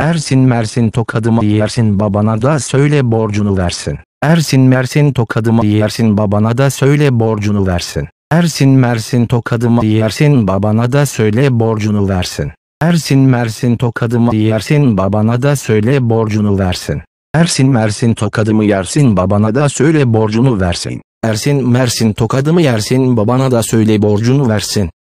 Ersin Mersin tokadımı yersin babana da söyle borcunu versin. Ersin Mersin tokadımı yersin babana da söyle borcunu versin. Ersin Mersin tokadımı yersin babana da söyle borcunu versin. Ersin Mersin tokadımı yersin babana da söyle borcunu versin. Ersin Mersin tokadımı yersin babana da söyle borcunu versin. Ersin Mersin tokadımı yersin babana da söyle borcunu versin.